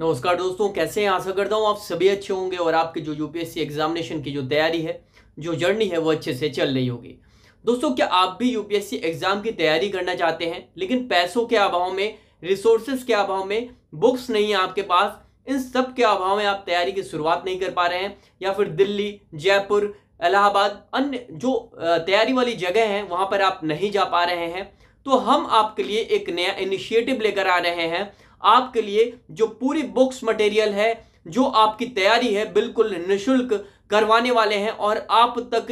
नमस्कार दोस्तों कैसे हैं आशा करता हूँ आप सभी अच्छे होंगे और आपके जो यूपीएससी एग्जामिनेशन की जो तैयारी है जो जर्नी है वो अच्छे से चल रही होगी दोस्तों क्या आप भी यूपीएससी एग्जाम की तैयारी करना चाहते हैं लेकिन पैसों के अभाव में रिसोर्सेज के अभाव में बुक्स नहीं है आपके पास इन सब के अभाव में आप तैयारी की शुरुआत नहीं कर पा रहे हैं या फिर दिल्ली जयपुर इलाहाबाद अन्य जो तैयारी वाली जगह हैं वहाँ पर आप नहीं जा पा रहे हैं तो हम आपके लिए एक नया इनिशिएटिव लेकर आ रहे हैं आपके लिए जो पूरी बुक्स मटेरियल है जो आपकी तैयारी है बिल्कुल निशुल्क करवाने वाले हैं और आप तक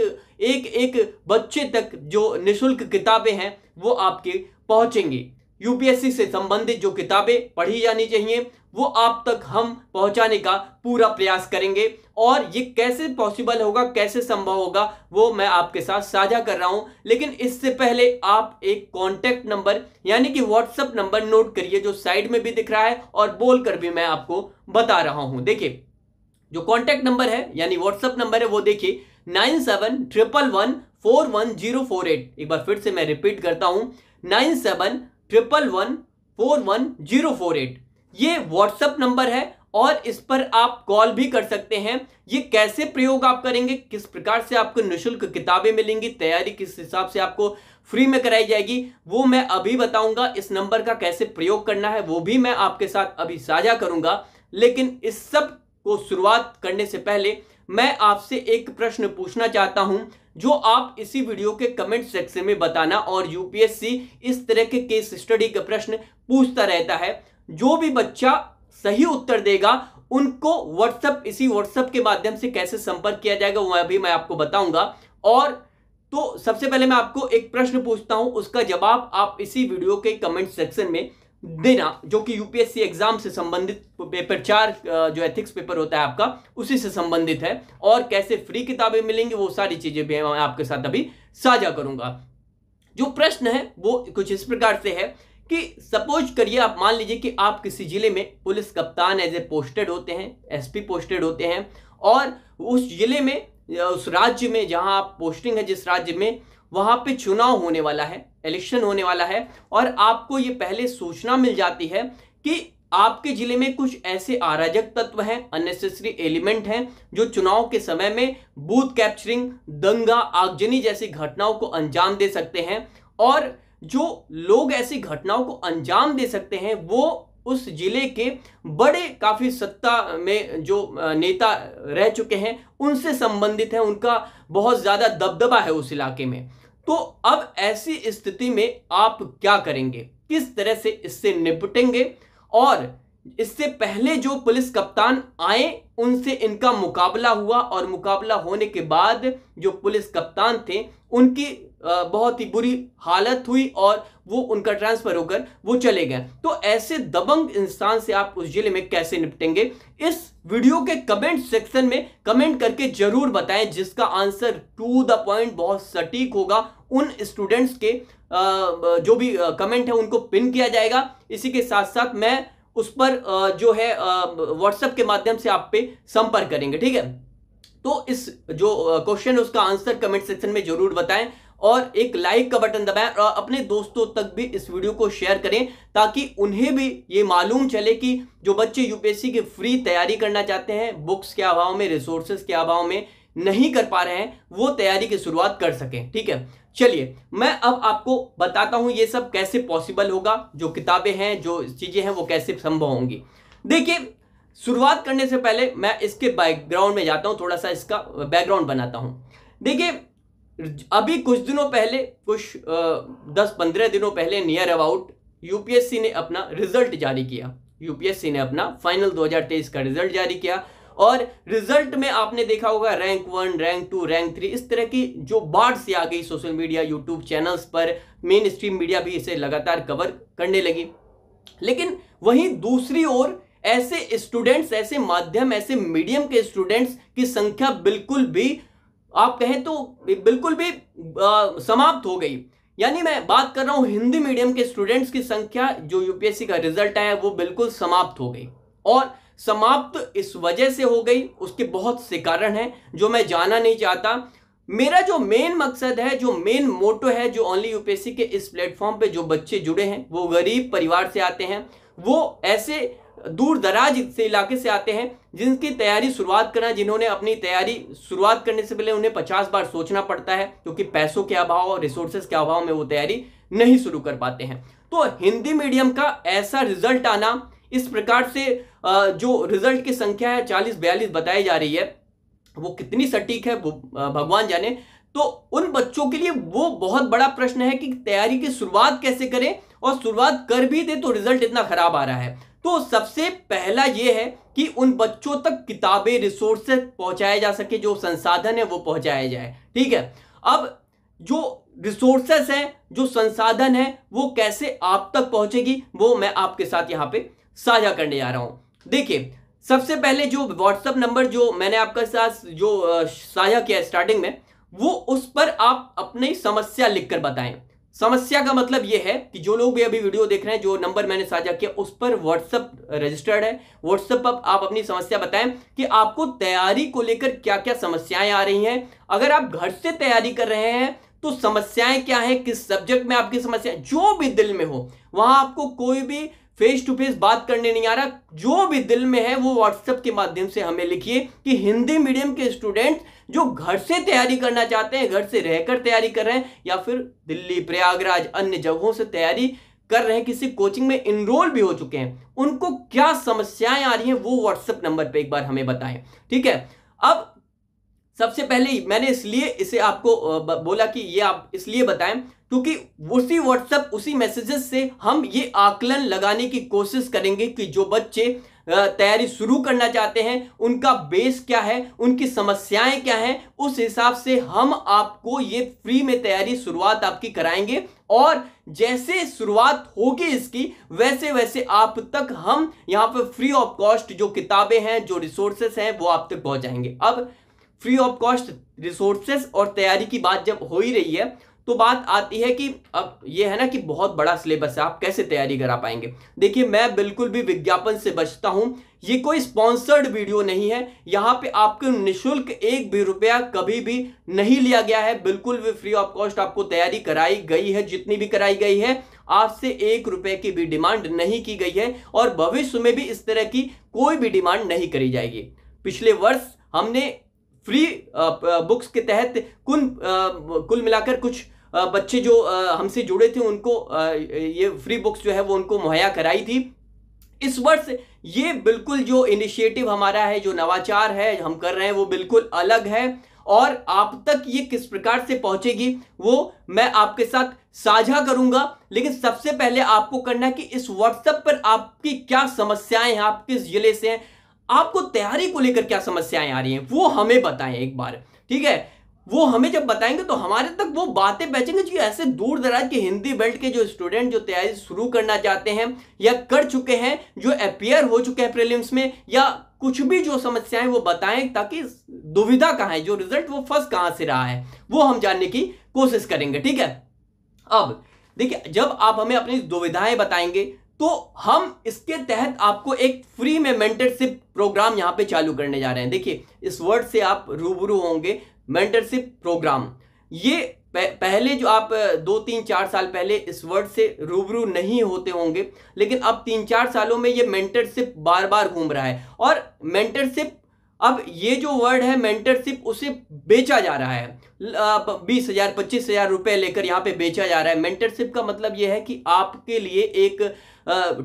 एक एक बच्चे तक जो निशुल्क किताबें हैं वो आपके पहुंचेंगी यूपीएससी से संबंधित जो किताबें पढ़ी जानी चाहिए वो आप तक हम पहुंचाने का पूरा प्रयास करेंगे और ये कैसे पॉसिबल होगा कैसे संभव होगा वो मैं आपके साथ साझा कर रहा हूं लेकिन इससे पहले आप एक कॉन्टैक्ट नंबर यानी कि व्हाट्सअप नंबर नोट करिए जो साइड में भी दिख रहा है और बोलकर भी मैं आपको बता रहा हूं देखिए जो कॉन्टैक्ट नंबर है यानी व्हाट्सएप नंबर है वो देखिए nine seven triple one four one zero four eight एक बार फिर से मैं रिपीट करता हूं nine seven triple one four one zero four eight ये व्हाट्सअप नंबर है और इस पर आप कॉल भी कर सकते हैं ये कैसे प्रयोग आप करेंगे किस प्रकार से आपको निशुल्क किताबें मिलेंगी तैयारी किस हिसाब से आपको फ्री में कराई जाएगी वो मैं अभी बताऊंगा इस नंबर का कैसे प्रयोग करना है वो भी मैं आपके साथ अभी साझा करूंगा लेकिन इस सब को शुरुआत करने से पहले मैं आपसे एक प्रश्न पूछना चाहता हूं जो आप इसी वीडियो के कमेंट सेक्शन में बताना और यूपीएससी इस तरह के केस स्टडी का प्रश्न पूछता रहता है जो भी बच्चा सही उत्तर देगा उनको व्हाट्सएप इसी व्हाट्सएप के माध्यम से कैसे संपर्क किया जाएगा वह भी मैं आपको बताऊंगा और तो सबसे पहले मैं आपको एक प्रश्न पूछता हूं उसका जवाब आप इसी वीडियो के कमेंट सेक्शन में देना जो कि यूपीएससी एग्जाम से संबंधित पेपर चार जो एथिक्स पेपर होता है आपका उसी से संबंधित है और कैसे फ्री किताबें मिलेंगी वो सारी चीजें भी मैं आपके साथ अभी साझा करूंगा जो प्रश्न है वो कुछ इस प्रकार से है कि सपोज करिए आप मान लीजिए कि आप किसी जिले में पुलिस कप्तान एज ए पोस्टेड होते हैं एसपी पोस्टेड होते हैं और उस जिले में उस राज्य में जहां आप पोस्टिंग है जिस राज्य में वहां पे चुनाव होने वाला है इलेक्शन होने वाला है और आपको ये पहले सूचना मिल जाती है कि आपके जिले में कुछ ऐसे अराजक तत्व हैं अननेसेसरी एलिमेंट हैं जो चुनाव के समय में बूथ कैप्चरिंग दंगा आगजनी जैसी घटनाओं को अंजाम दे सकते हैं और जो लोग ऐसी घटनाओं को अंजाम दे सकते हैं वो उस जिले के बड़े काफ़ी सत्ता में जो नेता रह चुके हैं उनसे संबंधित हैं उनका बहुत ज़्यादा दबदबा है उस इलाके में तो अब ऐसी स्थिति में आप क्या करेंगे किस तरह से इससे निपटेंगे और इससे पहले जो पुलिस कप्तान आए उनसे इनका मुकाबला हुआ और मुकाबला होने के बाद जो पुलिस कप्तान थे उनकी बहुत ही बुरी हालत हुई और वो उनका ट्रांसफर होकर वो चले गए तो ऐसे दबंग इंसान से आप उस जिले में कैसे निपटेंगे इस वीडियो के कमेंट सेक्शन में कमेंट करके जरूर बताएं जिसका आंसर टू द पॉइंट बहुत सटीक होगा उन स्टूडेंट्स के जो भी कमेंट है उनको पिन किया जाएगा इसी के साथ साथ मैं उस पर जो है व्हाट्सएप के माध्यम से आप पे संपर्क करेंगे ठीक है तो इस जो क्वेश्चन है उसका आंसर कमेंट सेक्शन में जरूर बताएं और एक लाइक का बटन दबाएं और अपने दोस्तों तक भी इस वीडियो को शेयर करें ताकि उन्हें भी ये मालूम चले कि जो बच्चे यूपीएससी की फ्री तैयारी करना चाहते हैं बुक्स के अभाव में रिसोर्सेज के अभाव में नहीं कर पा रहे हैं वो तैयारी की शुरुआत कर सकें ठीक है चलिए मैं अब आपको बताता हूं ये सब कैसे पॉसिबल होगा जो किताबें हैं जो चीज़ें हैं वो कैसे संभव होंगी देखिए शुरुआत करने से पहले मैं इसके बैकग्राउंड में जाता हूँ थोड़ा सा इसका बैकग्राउंड बनाता हूँ देखिए अभी कुछ दिनों पहले कुछ दस पंद्रह दिनों पहले नियर अबाउट यूपीएससी ने अपना रिजल्ट जारी किया यूपीएससी ने अपना फाइनल 2023 का रिजल्ट जारी किया और रिजल्ट में आपने देखा होगा rank one rank two rank three इस तरह की जो बाढ़ से आ गई सोशल मीडिया यूट्यूब चैनल्स पर मेन स्ट्रीम मीडिया भी इसे लगातार कवर करने लगी लेकिन वहीं दूसरी ओर ऐसे स्टूडेंट्स ऐसे माध्यम ऐसे मीडियम के स्टूडेंट्स की संख्या बिल्कुल भी आप कहें तो बिल्कुल भी आ, समाप्त हो गई यानी मैं बात कर रहा हूं हिंदी मीडियम के स्टूडेंट्स की संख्या जो यूपीएससी का रिजल्ट आया वो बिल्कुल समाप्त हो गई और समाप्त इस वजह से हो गई उसके बहुत से कारण हैं जो मैं जाना नहीं चाहता मेरा जो मेन मकसद है जो मेन मोटो है जो ओनली यूपीएससी के इस प्लेटफॉर्म पे जो बच्चे जुड़े हैं वो गरीब परिवार से आते हैं वो ऐसे दूर दराज से इलाके से आते हैं जिनकी तैयारी शुरुआत करना जिन्होंने अपनी तैयारी शुरुआत करने से पहले उन्हें पचास बार सोचना पड़ता है क्योंकि पैसों के अभाव और रिसोर्सेज के अभाव में वो तैयारी नहीं शुरू कर पाते हैं तो हिंदी मीडियम का ऐसा रिजल्ट आना इस प्रकार से जो रिजल्ट की संख्या है चालीस बयालीस बताई जा रही है वो कितनी सटीक है भगवान जाने तो उन बच्चों के लिए वो बहुत बड़ा प्रश्न है कि तैयारी की शुरुआत कैसे करें और शुरुआत कर भी दे तो रिजल्ट इतना खराब आ रहा है तो सबसे पहला ये है कि उन बच्चों तक किताबें रिसोर्सेस पहुंचाए जा सके जो संसाधन है वो पहुंचाया जाए ठीक है अब जो रिसोर्सेस है जो संसाधन है वो कैसे आप तक पहुंचेगी वो मैं आपके साथ यहाँ पे साझा करने जा रहा हूं देखिए सबसे पहले जो व्हाट्सअप नंबर जो मैंने आपका साथ जो साझा किया स्टार्टिंग में वो उस पर आप अपनी समस्या लिखकर बताएं समस्या का मतलब ये है कि जो लोग भी अभी वीडियो देख रहे हैं जो नंबर मैंने साझा किया उस पर व्हाट्सअप रजिस्टर्ड है व्हाट्सअप पर आप अपनी समस्या बताएं कि आपको तैयारी को लेकर क्या क्या समस्याएं आ रही हैं अगर आप घर से तैयारी कर रहे हैं तो समस्याएं क्या हैं किस सब्जेक्ट में आपकी समस्या जो भी दिल में हो वहां आपको कोई भी फेस टू फेस बात करने नहीं आ रहा जो भी दिल में है वो व्हाट्सएप के माध्यम से हमें लिखिए कि हिंदी मीडियम के स्टूडेंट जो घर से तैयारी करना चाहते हैं घर से रहकर तैयारी कर रहे हैं या फिर दिल्ली प्रयागराज अन्य जगहों से तैयारी कर रहे हैं किसी कोचिंग में इनरोल भी हो चुके हैं उनको क्या समस्याएं आ रही हैं वो व्हाट्सएप नंबर पे एक बार हमें बताएं ठीक है अब सबसे पहले मैंने इसलिए इसे आपको बोला कि ये आप इसलिए बताएं क्योंकि उसी व्हाट्सएप उसी मैसेजेस से हम ये आकलन लगाने की कोशिश करेंगे कि जो बच्चे तैयारी शुरू करना चाहते हैं उनका बेस क्या है उनकी समस्याएं क्या हैं उस हिसाब से हम आपको ये फ्री में तैयारी शुरुआत आपकी कराएंगे और जैसे शुरुआत होगी इसकी वैसे वैसे आप तक हम यहाँ पर फ्री ऑफ कॉस्ट जो किताबें हैं जो रिसोर्सेस हैं वो आप तक पहुँचाएंगे अब फ्री ऑफ कॉस्ट रिसोर्सेस और तैयारी की बात जब हो ही रही है तो बात आती है कि अब ये है ना कि बहुत बड़ा सिलेबस है आप कैसे तैयारी करा पाएंगे देखिए मैं बिल्कुल भी विज्ञापन से बचता हूँ ये कोई स्पॉन्सर्ड वीडियो नहीं है यहाँ पे आपको निशुल्क एक भी रुपया कभी भी नहीं लिया गया है बिल्कुल भी फ्री ऑफ कॉस्ट आपको तैयारी कराई गई है जितनी भी कराई गई है आपसे एक रुपए की भी डिमांड नहीं की गई है और भविष्य में भी इस तरह की कोई भी डिमांड नहीं करी जाएगी पिछले वर्ष हमने फ्री बुक्स uh, uh, के तहत कुल uh, कुल मिलाकर कुछ बच्चे जो हमसे जुड़े थे उनको ये फ्री बुक्स जो है वो उनको मुहैया कराई थी इस वर्ष ये बिल्कुल जो इनिशिएटिव हमारा है जो नवाचार है हम कर रहे हैं वो बिल्कुल अलग है और आप तक ये किस प्रकार से पहुंचेगी वो मैं आपके साथ साझा करूंगा लेकिन सबसे पहले आपको करना है कि इस व्हाट्सएप पर आपकी क्या समस्याएं हैं आप किस जिले से हैं आपको तैयारी को लेकर क्या समस्याएं आ रही हैं वो हमें बताएं एक बार ठीक है वो हमें जब बताएंगे तो हमारे तक वो बातें पहुंचेंगे जो ऐसे दूर दराज के हिंदी बेल्ट के जो स्टूडेंट जो तैयारी शुरू करना चाहते हैं या कर चुके हैं जो अपेयर हो चुके हैं प्रीलिम्स में या कुछ भी जो समस्याएं वो बताएं ताकि दुविधा कहाँ है जो रिजल्ट वो फर्स्ट कहाँ से रहा है वो हम जानने की कोशिश करेंगे ठीक है अब देखिए जब आप हमें अपनी दुविधाएं बताएंगे तो हम इसके तहत आपको एक फ्री में मेंटरशिप प्रोग्राम यहाँ पे चालू करने जा रहे हैं देखिए इस वर्ड से आप रूबरू होंगे मेंटरशिप प्रोग्राम ये पहले जो आप दो तीन चार साल पहले इस वर्ड से रूबरू नहीं होते होंगे लेकिन अब तीन चार सालों में ये मेंटरशिप बार बार घूम रहा है और मेंटरशिप अब ये जो वर्ड है मेंटरशिप उसे बेचा जा रहा है बीस हजार पच्चीस हजार रुपये लेकर यहाँ पे बेचा जा रहा है मेंटरशिप का मतलब ये है कि आपके लिए एक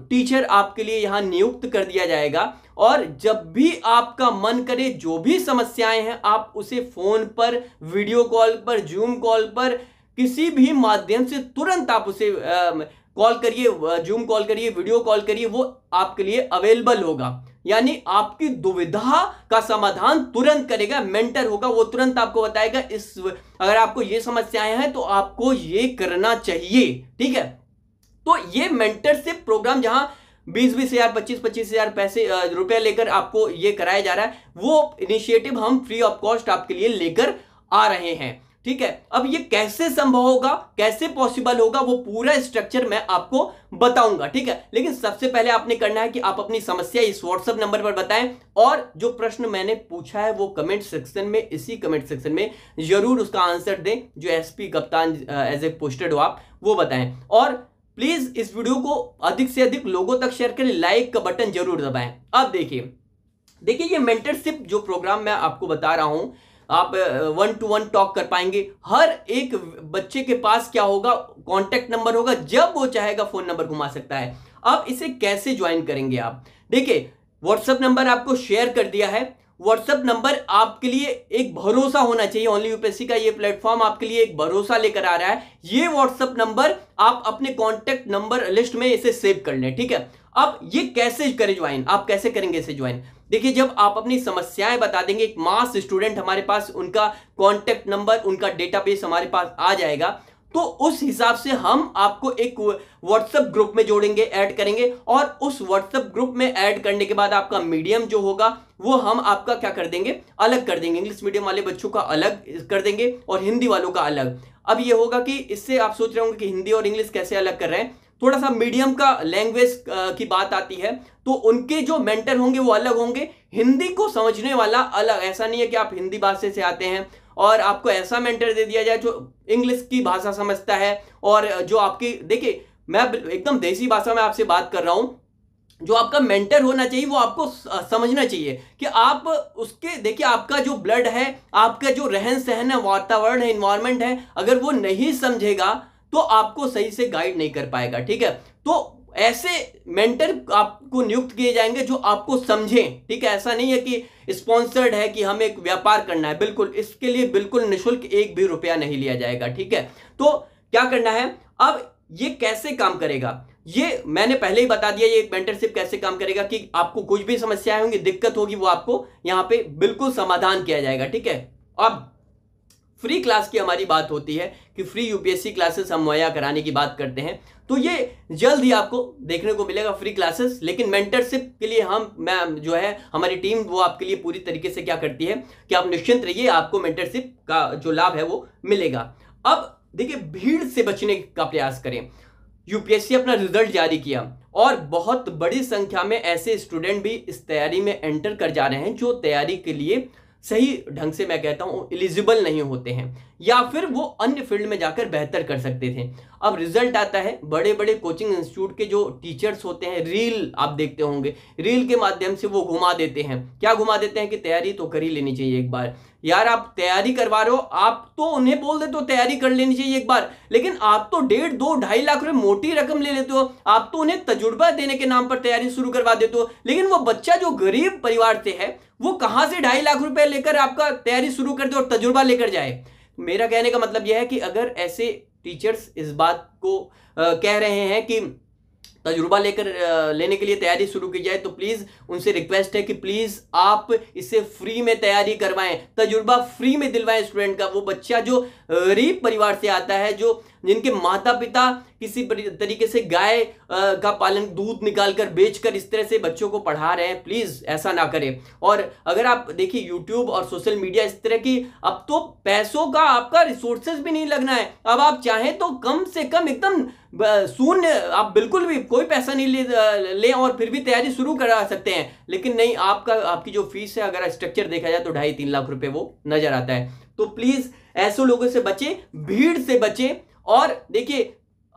टीचर आपके लिए यहाँ नियुक्त कर दिया जाएगा और जब भी आपका मन करे जो भी समस्याएं हैं आप उसे फ़ोन पर वीडियो कॉल पर जूम कॉल पर किसी भी माध्यम से तुरंत आप उसे कॉल करिए जूम कॉल करिए वीडियो कॉल करिए वो आपके लिए अवेलेबल होगा यानी आपकी दुविधा का समाधान तुरंत करेगा मेंटर होगा वो तुरंत आपको बताएगा इस अगर आपको ये समस्याएं हैं तो आपको ये करना चाहिए ठीक है तो ये मेंटरशिप प्रोग्राम जहां बीस बीस हजार पच्चीस पच्चीस हजार पैसे रुपया लेकर आपको ये कराया जा रहा है वो इनिशिएटिव हम फ्री ऑफ कॉस्ट आपके लिए लेकर आ रहे हैं ठीक है अब ये कैसे संभव होगा कैसे पॉसिबल होगा वो पूरा स्ट्रक्चर मैं आपको बताऊंगा ठीक है लेकिन सबसे पहले आपने करना है कि आप अपनी समस्या इस व्हाट्सएप नंबर पर बताएं और जो प्रश्न मैंने पूछा है वो कमेंट सेक्शन में इसी कमेंट सेक्शन में जरूर उसका आंसर दें जो एसपी कप्तान एज ए पोस्टेड हो आप वो बताएं और प्लीज इस वीडियो को अधिक से अधिक लोगों तक शेयर करें लाइक का बटन जरूर दबाएं अब देखिए देखिए ये मेंटरशिप जो प्रोग्राम मैं आपको बता रहा हूं आप वन टू वन टॉक कर पाएंगे हर एक बच्चे के पास क्या होगा कॉन्टैक्ट नंबर होगा जब वो चाहेगा फोन नंबर घुमा सकता है अब इसे कैसे ज्वाइन करेंगे आप देखिए व्हाट्सएप नंबर आपको शेयर कर दिया है व्हाट्सएप नंबर आपके लिए एक भरोसा होना चाहिए ओनली यूपीएससी का ये प्लेटफॉर्म आपके लिए एक भरोसा लेकर आ रहा है ये व्हाट्सएप नंबर आप अपने कॉन्टैक्ट नंबर लिस्ट में इसे सेव कर लें ठीक है अब ये कैसे करें ज्वाइन आप कैसे करेंगे इसे ज्वाइन देखिए जब आप अपनी समस्याएं बता देंगे एक मास स्टूडेंट हमारे पास उनका कॉन्टेक्ट नंबर उनका डेटाबेस हमारे पास आ जाएगा तो उस हिसाब से हम आपको एक व्हाट्सएप ग्रुप में जोड़ेंगे ऐड करेंगे और उस व्हाट्सएप ग्रुप में ऐड करने के बाद आपका मीडियम जो होगा वो हम आपका क्या कर देंगे अलग कर देंगे इंग्लिश मीडियम वाले बच्चों का अलग कर देंगे और हिंदी वालों का अलग अब ये होगा कि इससे आप सोच रहे होंगे कि हिंदी और इंग्लिश कैसे अलग कर रहे हैं थोड़ा सा मीडियम का लैंग्वेज की बात आती है तो उनके जो मेंटर होंगे वो अलग होंगे हिंदी को समझने वाला अलग ऐसा नहीं है कि आप हिंदी भाषा से आते हैं और आपको ऐसा मेंटर दे दिया जाए जो इंग्लिश की भाषा समझता है और जो आपकी देखिए मैं एकदम देसी भाषा में आपसे बात कर रहा हूं जो आपका मेंटर होना चाहिए वो आपको समझना चाहिए कि आप उसके देखिए आपका जो ब्लड है आपका जो रहन सहन है वातावरण है इन्वायरमेंट है अगर वो नहीं समझेगा तो आपको सही से गाइड नहीं कर पाएगा ठीक है तो ऐसे मेंटर आपको नियुक्त किए जाएंगे जो आपको समझें ठीक है ऐसा नहीं है कि स्पॉन्सर्ड है कि हमें एक व्यापार करना है बिल्कुल इसके लिए बिल्कुल निशुल्क एक भी रुपया नहीं लिया जाएगा ठीक है तो क्या करना है अब ये कैसे काम करेगा ये मैंने पहले ही बता दिया ये मेंटरशिप कैसे काम करेगा कि आपको कुछ भी समस्याएं होंगी दिक्कत होगी वो आपको यहां पे बिल्कुल समाधान किया जाएगा ठीक है अब फ्री क्लास की हमारी बात होती है कि फ्री यूपीएससी क्लासेस हम मुहैया कराने की बात करते हैं तो ये जल्द ही आपको देखने को मिलेगा फ्री क्लासेस लेकिन मेंटरशिप के लिए हम मैम जो है हमारी टीम वो आपके लिए पूरी तरीके से क्या करती है कि आप निश्चिंत रहिए आपको मेंटरशिप का जो लाभ है वो मिलेगा अब देखिए भीड़ से बचने का प्रयास करें यूपीएससी अपना रिजल्ट जारी किया और बहुत बड़ी संख्या में ऐसे स्टूडेंट भी इस तैयारी में एंटर कर जा रहे हैं जो तैयारी के लिए सही ढंग से मैं कहता हूँ एलिजिबल नहीं होते हैं या फिर वो अन्य फील्ड में जाकर बेहतर कर सकते थे अब रिजल्ट आता है बड़े बड़े कोचिंग इंस्टीट्यूट के जो टीचर्स होते हैं रील आप देखते होंगे रील के माध्यम से वो घुमा देते हैं क्या घुमा देते हैं कि तैयारी तो कर ही लेनी चाहिए एक बार यार आप तैयारी करवा रहे हो आप तो उन्हें बोल दे तो तैयारी कर लेनी चाहिए एक बार लेकिन आप तो डेढ़ दो ढाई लाख रुपए मोटी रकम ले लेते हो आप तो उन्हें तजुर्बा देने के नाम पर तैयारी शुरू करवा देते हो लेकिन वो बच्चा जो गरीब परिवार से है वो कहाँ से ढाई लाख रुपए लेकर आपका तैयारी शुरू कर दे और तजुर्बा लेकर जाए मेरा कहने का मतलब यह है कि अगर ऐसे टीचर्स इस बात को आ, कह रहे हैं कि तजुर्बा लेकर लेने के लिए तैयारी शुरू की जाए तो प्लीज़ उनसे रिक्वेस्ट है कि प्लीज़ आप इसे फ्री में तैयारी करवाएं तजुर्बा फ्री में दिलवाएं स्टूडेंट का वो बच्चा जो गरीब परिवार से आता है जो जिनके माता पिता किसी तरीके से गाय का पालन दूध निकाल कर बेच कर इस तरह से बच्चों को पढ़ा रहे हैं प्लीज़ ऐसा ना करें और अगर आप देखिए यूट्यूब और सोशल मीडिया इस तरह की अब तो पैसों का आपका रिसोर्सेज भी नहीं लगना है अब आप चाहें तो कम से कम एकदम शून्य आप बिल्कुल भी कोई पैसा नहीं ले लें और फिर भी तैयारी शुरू करा सकते हैं लेकिन नहीं आपका आपकी जो फीस है अगर स्ट्रक्चर देखा जाए तो ढाई तीन लाख रुपए वो नजर आता है तो प्लीज ऐसे लोगों से बचे भीड़ से बचे और देखिए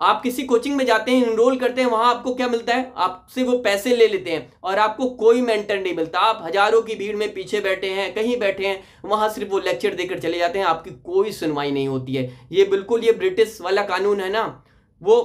आप किसी कोचिंग में जाते हैं इनरोल करते हैं वहां आपको क्या मिलता है आपसे वो पैसे ले लेते हैं और आपको कोई मेंटर नहीं मिलता आप हजारों की भीड़ में पीछे बैठे हैं कहीं बैठे हैं वहां सिर्फ वो लेक्चर देकर चले जाते हैं आपकी कोई सुनवाई नहीं होती है ये बिल्कुल ये ब्रिटिश वाला कानून है ना वो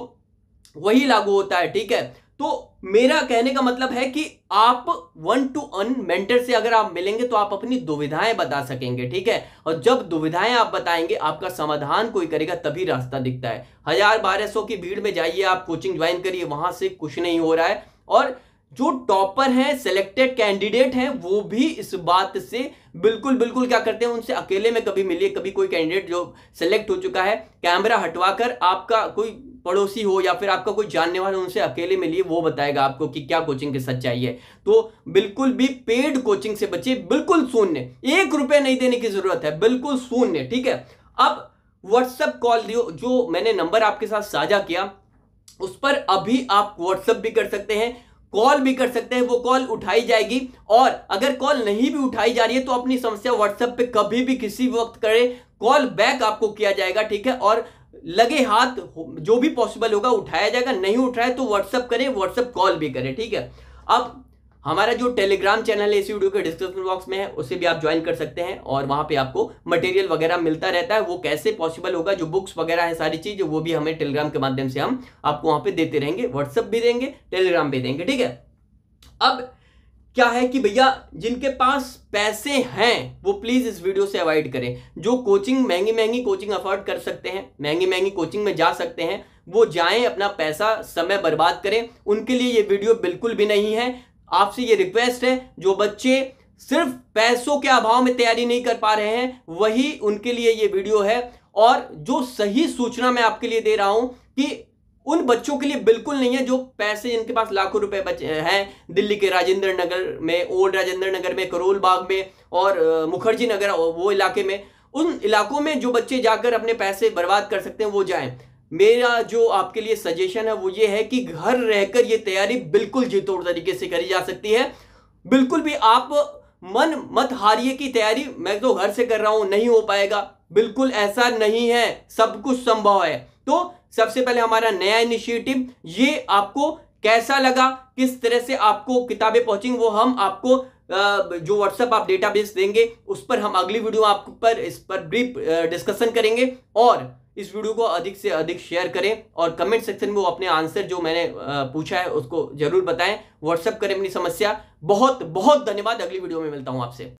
वही लागू होता है ठीक है तो मेरा कहने का मतलब है कि आप वन टू अन मेंटर से अगर आप मिलेंगे तो आप अपनी दुविधाएं बता सकेंगे ठीक है और जब दुविधाएं आप बताएंगे आपका समाधान कोई करेगा तभी रास्ता दिखता है हजार बारह सौ की भीड़ में जाइए आप कोचिंग ज्वाइन करिए वहां से कुछ नहीं हो रहा है और जो टॉपर हैं सिलेक्टेड कैंडिडेट हैं वो भी इस बात से बिल्कुल बिल्कुल क्या करते हैं उनसे अकेले में कभी मिलिए कभी कोई कैंडिडेट जो सेलेक्ट हो चुका है कैमरा हटवाकर आपका कोई पड़ोसी हो या फिर आपका कोई जानने वाला उनसे अकेले मिलिए वो बताएगा आपको कि क्या कोचिंग की सच्चाई है तो बिल्कुल भी पेड कोचिंग से बचिए बिल्कुल शून्य एक रुपये नहीं देने की जरूरत है बिल्कुल शून्य ठीक है अब व्हाट्सअप कॉल जो मैंने नंबर आपके साथ साझा किया उस पर अभी आप व्हाट्सअप भी कर सकते हैं कॉल भी कर सकते हैं वो कॉल उठाई जाएगी और अगर कॉल नहीं भी उठाई जा रही है तो अपनी समस्या व्हाट्सएप पे कभी भी किसी वक्त करें कॉल बैक आपको किया जाएगा ठीक है और लगे हाथ जो भी पॉसिबल होगा उठाया जाएगा नहीं उठाया तो व्हाट्सअप करें व्हाट्सअप कॉल भी करें ठीक है अब हमारा जो टेलीग्राम चैनल है इसी वीडियो के डिस्क्रिप्शन बॉक्स में है उसे भी आप ज्वाइन कर सकते हैं और वहां पे आपको मटेरियल वगैरह मिलता रहता है वो कैसे पॉसिबल होगा जो बुक्स वगैरह है सारी चीज वो भी हमें टेलीग्राम के माध्यम से हम आपको वहां पे देते रहेंगे व्हाट्सअप भी देंगे टेलीग्राम भी देंगे ठीक है अब क्या है कि भैया जिनके पास पैसे हैं वो प्लीज इस वीडियो से अवॉइड करें जो कोचिंग महंगी महंगी कोचिंग अफोर्ड कर सकते हैं महंगी महंगी कोचिंग में जा सकते हैं वो जाएं अपना पैसा समय बर्बाद करें उनके लिए ये वीडियो बिल्कुल भी नहीं है आपसे ये रिक्वेस्ट है जो बच्चे सिर्फ पैसों के अभाव में तैयारी नहीं कर पा रहे हैं वही उनके लिए ये वीडियो है और जो सही सूचना मैं आपके लिए दे रहा हूं कि उन बच्चों के लिए बिल्कुल नहीं है जो पैसे जिनके पास लाखों रुपए बचे हैं दिल्ली के राजेंद्र नगर में ओल्ड राजेंद्र नगर में करोल बाग में और मुखर्जी नगर वो इलाके में उन इलाकों में जो बच्चे जाकर अपने पैसे बर्बाद कर सकते हैं वो जाएं मेरा जो आपके लिए सजेशन है वो ये है कि घर रहकर ये तैयारी बिल्कुल जीतोड़ तरीके से करी जा सकती है बिल्कुल भी आप मन मत हारिए की तैयारी मैं तो घर से कर रहा हूं नहीं हो पाएगा बिल्कुल ऐसा नहीं है सब कुछ संभव है तो सबसे पहले हमारा नया इनिशिएटिव ये आपको कैसा लगा किस तरह से आपको किताबें पहुंचेंगी वो हम आपको जो व्हाट्सएप आप डेटाबेस देंगे उस पर हम अगली वीडियो आप पर इस पर ब्रीफ डिस्कशन करेंगे और इस वीडियो को अधिक से अधिक शेयर करें और कमेंट सेक्शन में वो अपने आंसर जो मैंने पूछा है उसको जरूर बताएं व्हाट्सएप करें अपनी समस्या बहुत बहुत धन्यवाद अगली वीडियो में मिलता हूं आपसे